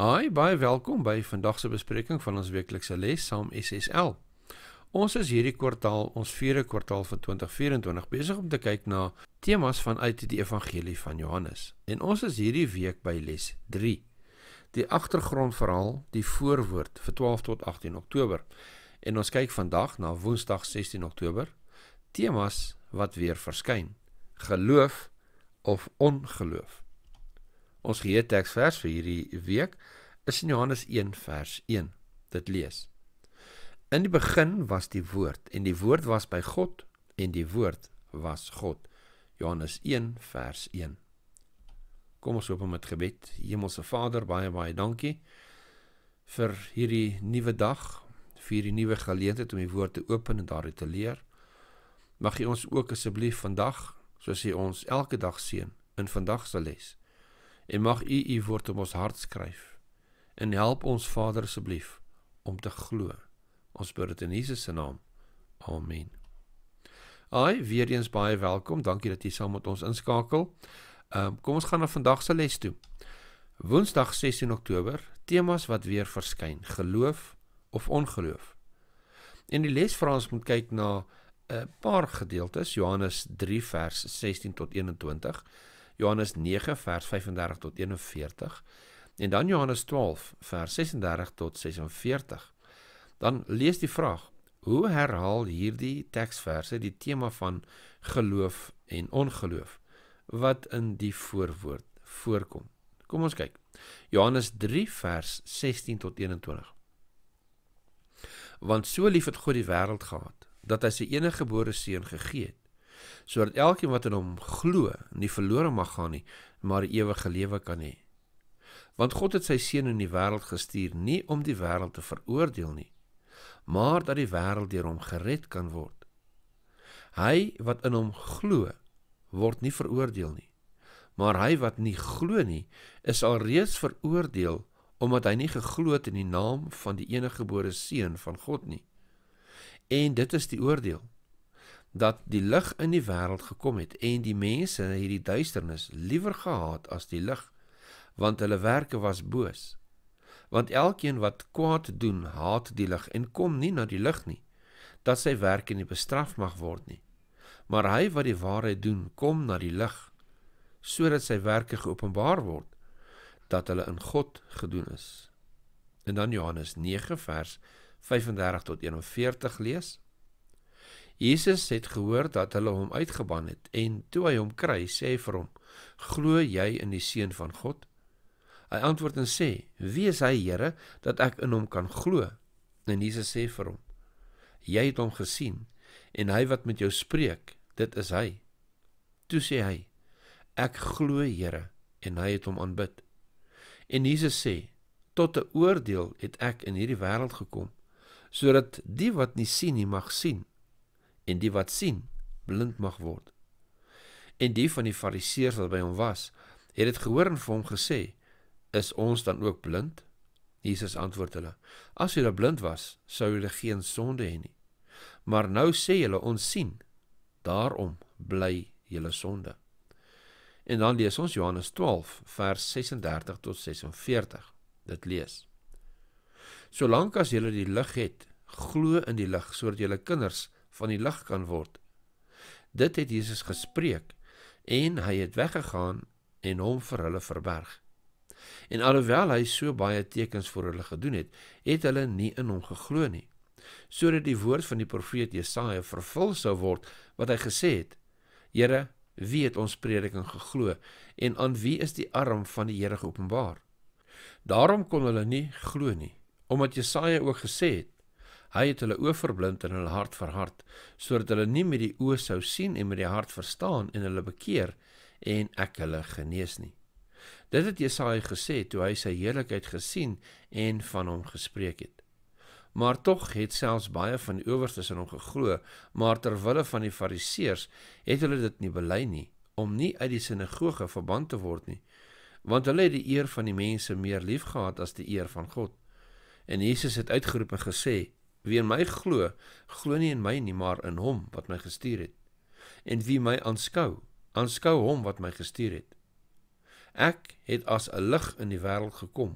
Hi, baie welkom by vandag se bespreking van ons weeklikse les saam SSL. Ons is hierdie kwartaal, ons vierde kwartaal van 2024 besig om te kyk na temas vanuit die evangelie van Johannes. En ons is hierdie week by les 3. Die agtergrondverhaal, die voorwoord vir 12 tot 18 Oktober. En ons kyk vandag na Woensdag 16 Oktober temas wat weer verskyn: geloof of ongeloof. Ons gee teksvers vir hierdie week is in Johannes 1 vers 1. Dit lees: In die begin was die woord en die woord was by God en die woord was God. Johannes 1 vers 1. Kom ons open met gebed. Hemelse Vader, baie baie dankie vir hierdie nuwe dag, vir die nuwe geleentheid om die woord te open en daaruit te leer. Mag U ons ook asseblief vandag, soos U ons elke dag seën in vandag se les en mag U U woord op ons hart skryf. En help ons Vader asseblief om te glo. Ons bid dit in Jesus se naam. Amen. Ai, weer eens baie welkom. Dankie dat jy saam met ons inskakel. Ehm um, kom ons gaan na vandag se les toe. Woensdag 16 Oktober, temas wat weer verskyn: geloof of ongeloof. En die les vra ons moet kyk na 'n paar gedeeltes, Johannes 3 vers 16 tot 21. Johannes 9 vers 35 tot 41 en dan Johannes 12 vers 36 tot 46. Dan lees die vraag: Hoe herhaal hierdie teksverse die tema van geloof en ongeloof wat in die voorwoord voorkom? Kom ons kyk. Johannes 3 vers 16 tot 21. Want so lief het God die wêreld gehad dat hy sy enige gebore seun gegee het sodat elkeen wat in hom glo nie verlore mag gaan nie, maar ewige lewe kan hê. Want God het sy seun in die wêreld gestuur nie om die wêreld te veroordeel nie, maar dat die wêreld deur hom gered kan word. Hy wat in hom glo, word nie veroordeel nie. Maar hy wat nie glo nie, is alreeds veroordeel omdat hy nie geglo het in die naam van die eniggebore seun van God nie. En dit is die oordeel dat die lig in die wêreld gekom het en die mense hierdie duisternis liewer gehaat as die lig want hulle werke was boos want elkeen wat kwaad doen haat die lig en kom nie na die lig nie dat sy werke nie bestraf mag word nie maar hy wat die waarheid doen kom na die lig sodat sy werke geopenbaar word dat hulle in God gedoen is en dan Johannes 9 vers 35 tot 41 lees Jesus het gehoor dat hulle hom uitgeban het en toe hy hom kry, sê hy vir hom: "Glo jy in die seun van God?" Hy antwoord en sê: "Wie is hy, Here, dat ek in hom kan glo?" En Jesus sê vir hom: "Jy het hom gesien en hy wat met jou spreek, dit is hy." Toe sê hy: "Ek glo, Here," en hy het hom aanbid. En Jesus sê: "Tot 'n oordeel het ek in hierdie wêreld gekom, sodat die wat nie sien nie mag sien en die wat sien blind mag word. En die van die fariseërs wat by hom was, het dit gehoor en vir hom gesê: "Is ons dan ook blind?" Jesus antwoord hulle: "As julle blind was, sou julle geen sonde hê nie. Maar nou sê julle ons sien. Daarom bly julle sonde." En dan lees ons Johannes 12 vers 36 tot 46. Dit lees: "Solank as julle die lig het, glo in die lig sodat julle kinders van die lig kan word. Dit het Jesus gespreek en hy het weggegaan en hom vir hulle verberg. En alhoewel hy so baie tekens vir hulle gedoen het, het hulle nie in hom geglo nie. Sodat die woord van die profeet Jesaja vervul sou word wat hy gesê het: Here, wie het ons prediking geglo en aan wie is die arm van die Here geopenbaar? Daarom kon hulle nie glo nie, omdat Jesaja ook gesê het: Hy het hulle oë verblind en hulle hart verhard, sodat hulle nie met die oë sou sien en met die hart verstaan en hulle bekeer en ek hulle genees nie. Dit het Jesaja gesê toe hy sy heerlikheid gesien en van hom gespreek het. Maar tog het selfs baie van die owerstes in hom geglo, maar terwille van die fariseërs het hulle dit nie bely nie om nie uit die sinagoge verbant te word nie, want hulle het die eer van die mense meer liefgehad as die eer van God. En Jesus het uitgeroep en gesê: Wie in my glo, glo nie in my nie, maar in hom wat my gestuur het. En wie my aanskou, aanskou hom wat my gestuur het. Ek het as 'n lig in die wêreld gekom,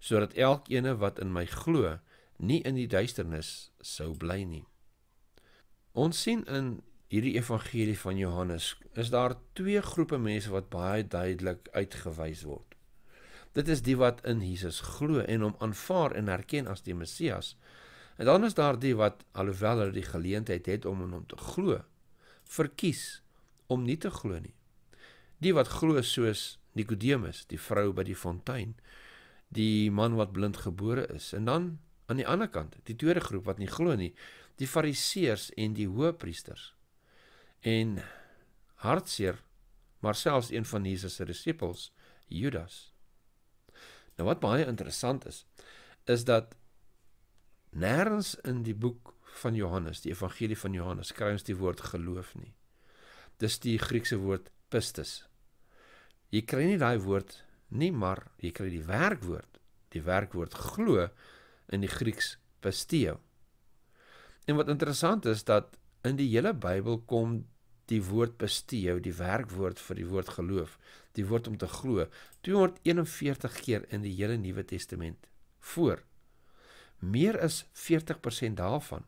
sodat elkeen wat in my glo, nie in die duisternis sou bly nie. Ons sien in hierdie evangelie van Johannes is daar twee groepe mense wat baie duidelik uitgewys word. Dit is die wat in Jesus glo en hom aanvaar en erken as die Messias En dan is daar die wat alhoewel hulle die geleentheid het om in hom te glo, verkies om nie te glo nie. Die wat glo soos Nikodemus, die vrou by die fontein, die man wat blind gebore is. En dan aan die ander kant, die tweede groep wat nie glo nie, die fariseërs en die hoëpriesters. En hartseer, maar selfs een van Jesus se disippels, Judas. Nou wat baie interessant is, is dat Nêrens in die boek van Johannes, die evangelie van Johannes, kry ons die woord geloof nie. Dis die Griekse woord pistis. Jy kry nie daai woord nie, maar jy kry die werkwoord, die werkwoord glo in die Grieks pisteo. En wat interessant is dat in die hele Bybel kom die woord pisteo, die werkwoord vir die woord geloof, die woord om te glo 241 keer in die hele Nuwe Testament voor. Meer as 40% daarvan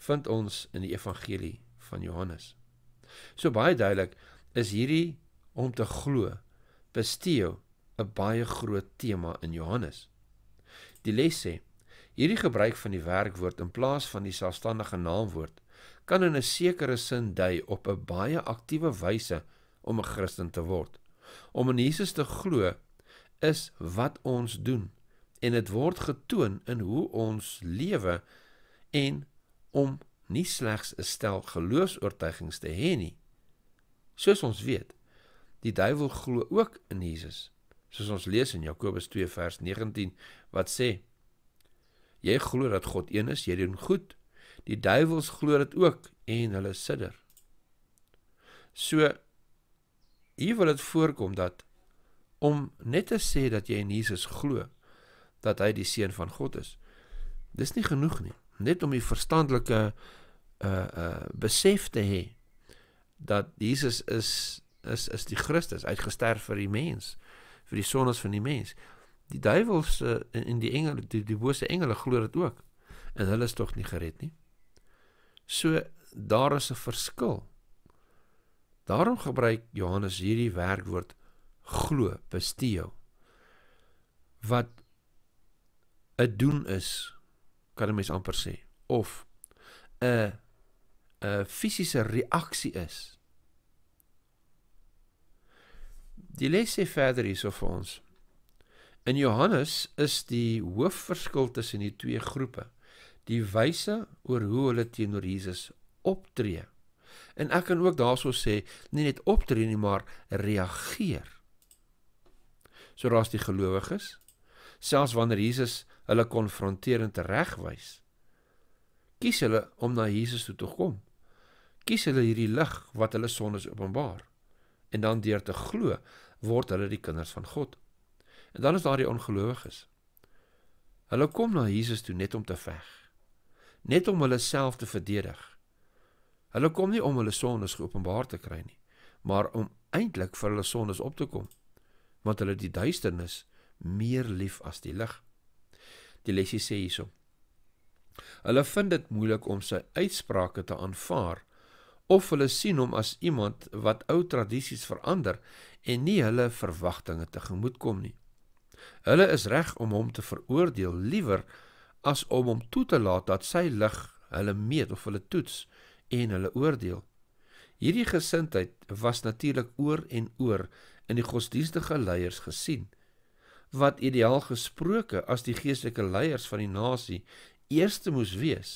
vind ons in die evangelie van Johannes. So baie duidelik is hierdie om te glo besteeu 'n baie groot tema in Johannes. Die les sê hierdie gebruik van die werkwoord in plaas van die selfstandige naamwoord kan in 'n sekere sin dui op 'n baie aktiewe wyse om 'n Christen te word. Om in Jesus te glo is wat ons doen en dit word getoon in hoe ons lewe en om nie slegs 'n stel geloofs-oortuigings te hê nie. Soos ons weet, die duiwel glo ook in Jesus. Soos ons lees in Jakobus 2 vers 19 wat sê: Jy glo dat God een is, jy doen goed. Die duiwels glo dit ook en hulle sidder. So hier wil dit voorkom dat om net te sê dat jy in Jesus glo dat hy die seun van God is. Dis nie genoeg nie. Net om die verstandelike uh uh besef te hê dat Jesus is is is die Christus uitgestor vir die mens, vir die sondes van die mens. Die duiwels uh, eh, en, en die engele, die, die bose engele glo dit ook. En hulle is tog nie gered nie. So daar is 'n verskil. Daarom gebruik Johannes hierdie werkwoord glo, pisteo wat 'n doen is kan 'n mens amper sê of 'n 'n fisiese reaksie is. Die les sê verder hierso vir ons. In Johannes is die hoofverskil tussen die twee groepe die wyse oor hoe hulle teenoor Jesus optree. En ek kan ook daarso sê nie net optree nie, maar reageer. So daar's die gelowiges selfs wanneer Jesus hulle konfronterend regwys. Kies hulle om na Jesus toe te kom. Kies hulle hierdie lig wat hulle sondes openbaar. En dan deur te glo, word hulle die kinders van God. En dan is daar die ongelowiges. Hulle kom na Jesus toe net om te veg. Net om hulle self te verdedig. Hulle kom nie om hulle sondes geopenbaar te kry nie, maar om eintlik vir hulle sondes op te kom, want hulle die duisternis meer lief as die lig. Die lesie sê hierso: Hulle vind dit moeilik om sy uitsprake te aanvaar of hulle sien hom as iemand wat ou tradisies verander en nie hulle verwagtinge tegemoetkom nie. Hulle is reg om hom te veroordeel liewer as om hom toe te laat dat sy lig hulle meet of hulle toets en hulle oordeel. Hierdie gesindheid was natuurlik oor en oor in die godsdienstige leiers gesien wat ideaal gesproke as die geestelike leiers van die nasie eerste moes wees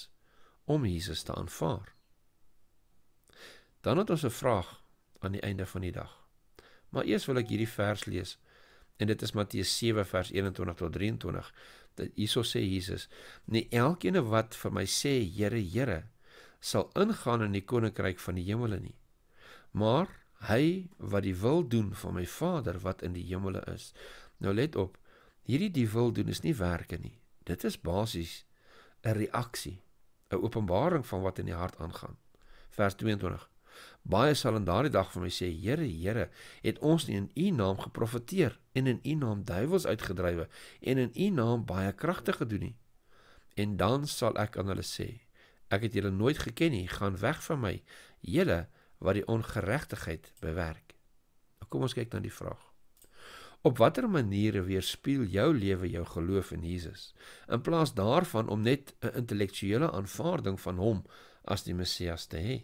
om Jesus te aanvaar. Dan het ons 'n vraag aan die einde van die dag. Maar eers wil ek hierdie vers lees en dit is Matteus 7 vers 21 tot 23. Dit hyso sê Jesus: "Nie elkeen wat vir my sê Here, Here, sal ingaan in die koninkryk van die hemele nie, maar hy wat die wil doen van my Vader wat in die hemele is." Nou let op. Hierdie die wil doen is nie werke nie. Dit is basies 'n reaksie, 'n openbaring van wat in die hart aangaan. Vers 22. Baie sal in daardie dag vir my sê, Here, Here, het ons nie in U naam geprofeteer en in U naam duiwels uitgedrywe en in U naam baie kragte gedoen nie? En dan sal ek aan hulle sê, ek het julle nooit geken nie, gaan weg van my, julle wat die ongeregtigheid bewerk. Nou kom ons kyk na die vraag. Op watter maniere weerspieël jou lewe jou geloof in Jesus? In plaas daarvan om net 'n intellektuele aanvaarding van hom as die Messias te hê.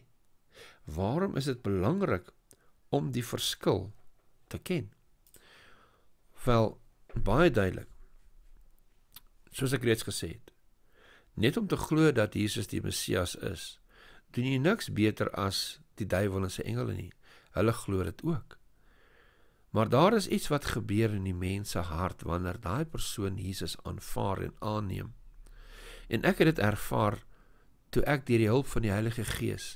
Waarom is dit belangrik om die verskil te ken? Wel, baie duidelik. Soos ek reeds gesê het, net om te glo dat Jesus die Messias is, doen jy niks beter as die duiwel en sy engele nie. Hulle glo dit ook. Maar daar is iets wat gebeur in die mens se hart wanneer daai persoon Jesus aanvaar en aanneem. En ek het dit ervaar toe ek deur die hulp van die Heilige Gees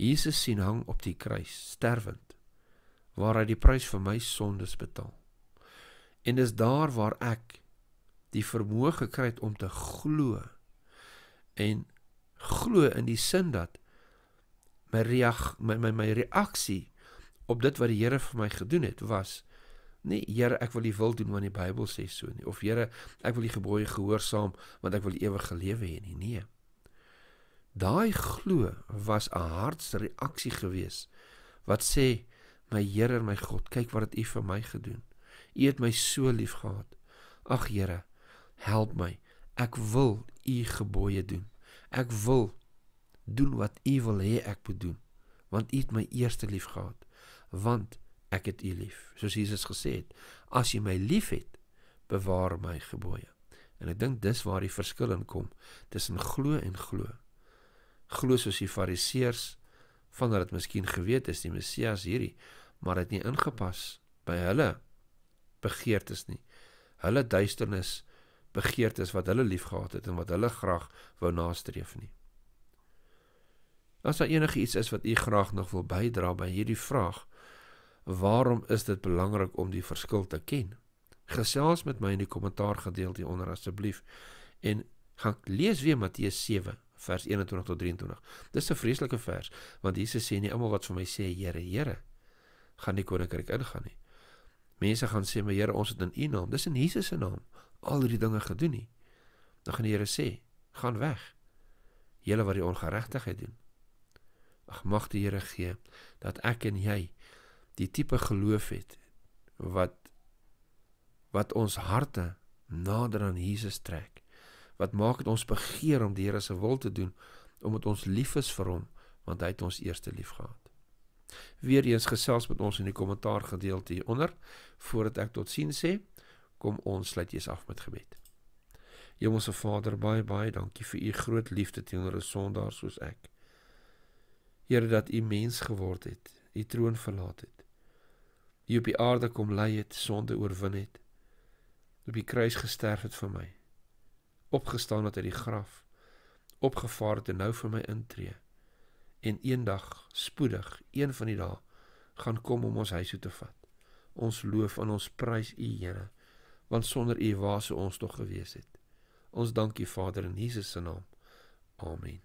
Jesus sien hang op die kruis, sterwend, waar hy die prys vir my sondes betaal. En dis daar waar ek die vermoë gekry het om te glo en glo in die sin dat my reag, my my my reaksie op dit wat die Here vir my gedoen het was nie Here ek wil U wil doen want die Bybel sê so nie of Here ek wil U gebooie gehoorsaam want ek wil ewige lewe hê nie nee daai glo was 'n hartsreaksie gewees wat sê my Here en my God kyk wat het U vir my gedoen U het my so lief gehad ag Here help my ek wil U gebooie doen ek wil doen wat U wil hê ek moet doen want U het my eerste lief gehad want ek het U lief. Soos Jesus gesê het, as jy my liefhet, bewaar my gebooie. En ek dink dis waar die verskil in kom tussen glo en glo. Glo soos die Fariseërs van dat dit miskien geweet is die Messias hierdie, maar dit nie ingepas by hulle begeertes nie. Hulle duisternis begeertes wat hulle liefgehad het en wat hulle graag wou nastreef nie. As daar enige iets is wat u graag nog wil bydra by hierdie vraag, Waarom is dit belangrik om die verskil te ken? Gesels met my in die kommentaar gedeelte onder asseblief en gaan lees weer Matteus 7 vers 21 tot 23. Dis 'n vreeslike vers want Jesus sê nie almal wat vir my sê Here, Here, gaan nie koninkryk ingaan nie. Mense gaan sê my Here, ons het in U naam, dis in Jesus se naam al hierdie dinge gedoen nie. Dan gaan die Here sê, gaan weg. Julle wat die ongeregtigheid doen. Ag mag die Here gee dat ek en jy die tipe geloof het wat wat ons harte nader aan Jesus trek. Wat maak dit ons begeer om die Here se wil te doen omdat ons lief is vir hom want hy het ons eerste lief gehad. Weereens gesels met ons in die kommentaar gedeelte hieronder voordat ek tot sien sê, kom ons sluit Jesus af met gebed. Hemelse Vader, baie baie dankie vir u groot liefde teenoor 'n sondaar soos ek. Here dat u mens geword het, u troon verlaat het die op die aarde kom lei het, sonde oorwin het, op die kruis gesterf het vir my, opgestaan het uit die graf, opgevaar het en nou vir my intree en eendag spoedig, een van die dae gaan kom om ons huis toe te vat. Ons loof en ons prys U, Here, want sonder U was ons tog gewees het. Ons dankie Vader in Jesus se naam. Amen.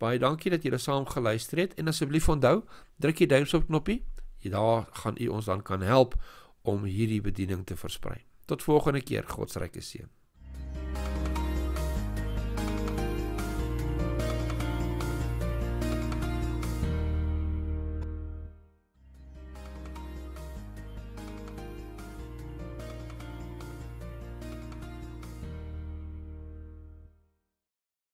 Baie dankie dat julle saam geluister het en asseblief onthou, druk die duimpie op knoppie daar gaan u ons dan kan help om hierdie bediening te versprei. Tot volgende keer, God se ryke seën.